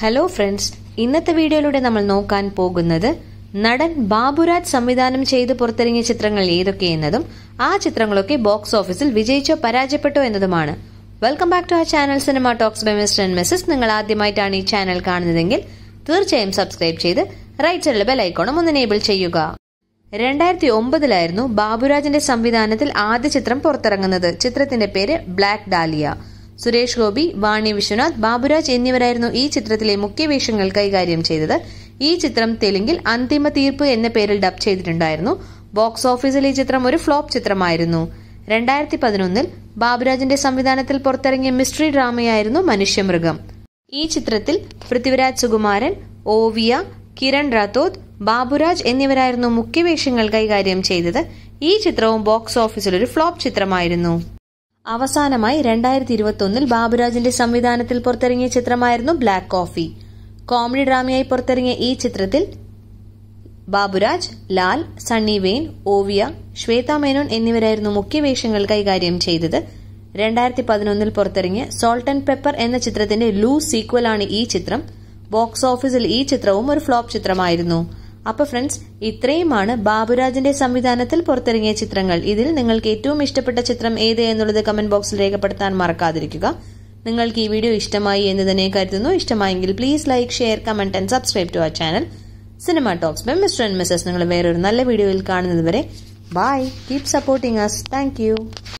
hello friends ഇന്നത്തെ വീഡിയോയിലൂടെ നമ്മൾ നോക്കാൻ പോകുന്നത് നടൻ ബാബുരാജ് സംവിധാനം ചെയ്ത് പുറത്തിറങ്ങിയ ചിത്രങ്ങൾ ഏതൊക്കെയെന്നതും ആ ചിത്രങ്ങളൊക്കെ ബോക്സ് ഓഫീസിൽ വിജയിച്ചോ പരാജയപ്പെട്ടോ എന്നതുമാണ് welcome back to our channel cinema talks by mister and missus നിങ്ങൾ ആദ്യമായിട്ടാണ് ഈ ചാനൽ കാണുന്നതെങ്കിൽ തീർച്ചയായും സബ്സ്ക്രൈബ് ചെയ്ത് റൈറ്റ് സൈഡിലെ ബെൽ ഒന്ന് എനേബിൾ ചെയ്യുക രണ്ടായിരത്തി ഒമ്പതിലായിരുന്നു ബാബുരാജിന്റെ സംവിധാനത്തിൽ ആദ്യ ചിത്രം പുറത്തിറങ്ങുന്നത് ചിത്രത്തിന്റെ പേര് ബ്ലാക്ക് ഡാലിയ സുരേഷ് ഗോപി വാണി വിശ്വനാഥ് ബാബുരാജ് എന്നിവരായിരുന്നു ഈ ചിത്രത്തിലെ മുഖ്യ വേഷങ്ങൾ കൈകാര്യം ചെയ്തത് ഈ ചിത്രം തെലുങ്കിൽ അന്തിമ തീർപ്പ് എന്ന പേരിൽ ഡബ് ചെയ്തിട്ടുണ്ടായിരുന്നു ബോക്സ് ഓഫീസിൽ ഈ ചിത്രം ഒരു ഫ്ലോപ്പ് ചിത്രമായിരുന്നു രണ്ടായിരത്തി പതിനൊന്നിൽ ബാബുരാജിന്റെ സംവിധാനത്തിൽ പുറത്തിറങ്ങിയ മിസ്റ്ററി ഡ്രാമയായിരുന്നു മനുഷ്യമൃഗം ഈ ചിത്രത്തിൽ പൃഥ്വിരാജ് സുകുമാരൻ ഓവിയ കിരൺ റാത്തോദ് ബാബുരാജ് എന്നിവരായിരുന്നു മുഖ്യവേഷങ്ങൾ കൈകാര്യം ചെയ്തത് ഈ ചിത്രവും ബോക്സ് ഓഫീസിൽ ഒരു ഫ്ലോപ്പ് ചിത്രമായിരുന്നു അവസാനമായി രണ്ടായിരത്തി ഒന്നിൽ ബാബുരാജിന്റെ സംവിധാനത്തിൽ പുറത്തിറങ്ങിയ ചിത്രമായിരുന്നു ബ്ലാക്ക് കോഫി കോമഡി ഡ്രാമയായി പുറത്തിറങ്ങിയ ഈ ചിത്രത്തിൽ ബാബുരാജ് ലാൽ സണ്ണി വെയിൻ ഓവിയ ശ്വേത മേനോൻ എന്നിവരായിരുന്നു മുഖ്യ വേഷങ്ങൾ കൈകാര്യം ചെയ്തത് രണ്ടായിരത്തി പതിനൊന്നിൽ പുറത്തിറങ്ങിയ സോൾട്ട് ആൻഡ് പെപ്പർ എന്ന ചിത്രത്തിന്റെ ലൂ ആണ് ഈ ചിത്രം ബോക്സ് ഓഫീസിൽ ഈ ചിത്രവും ഒരു ഫ്ലോപ്പ് ചിത്രമായിരുന്നു അപ്പൊ ഫ്രണ്ട്സ് ഇത്രയുമാണ് ബാബുരാജിന്റെ സംവിധാനത്തിൽ പുറത്തിറങ്ങിയ ചിത്രങ്ങൾ ഇതിൽ നിങ്ങൾക്ക് ഏറ്റവും ഇഷ്ടപ്പെട്ട ചിത്രം ഏത് എന്നുള്ളത് കമന്റ് ബോക്സിൽ രേഖപ്പെടുത്താൻ മറക്കാതിരിക്കുക നിങ്ങൾക്ക് ഈ വീഡിയോ ഇഷ്ടമായി എന്ന് തന്നെ കരുതുന്നു ഇഷ്ടമായെങ്കിൽ please like share comment and subscribe to our channel cinema talks by mister and missus നിങ്ങൾ വേറൊരു നല്ല വീഡിയോയിൽ കാണുന്നത് വരെ bye keep supporting us thank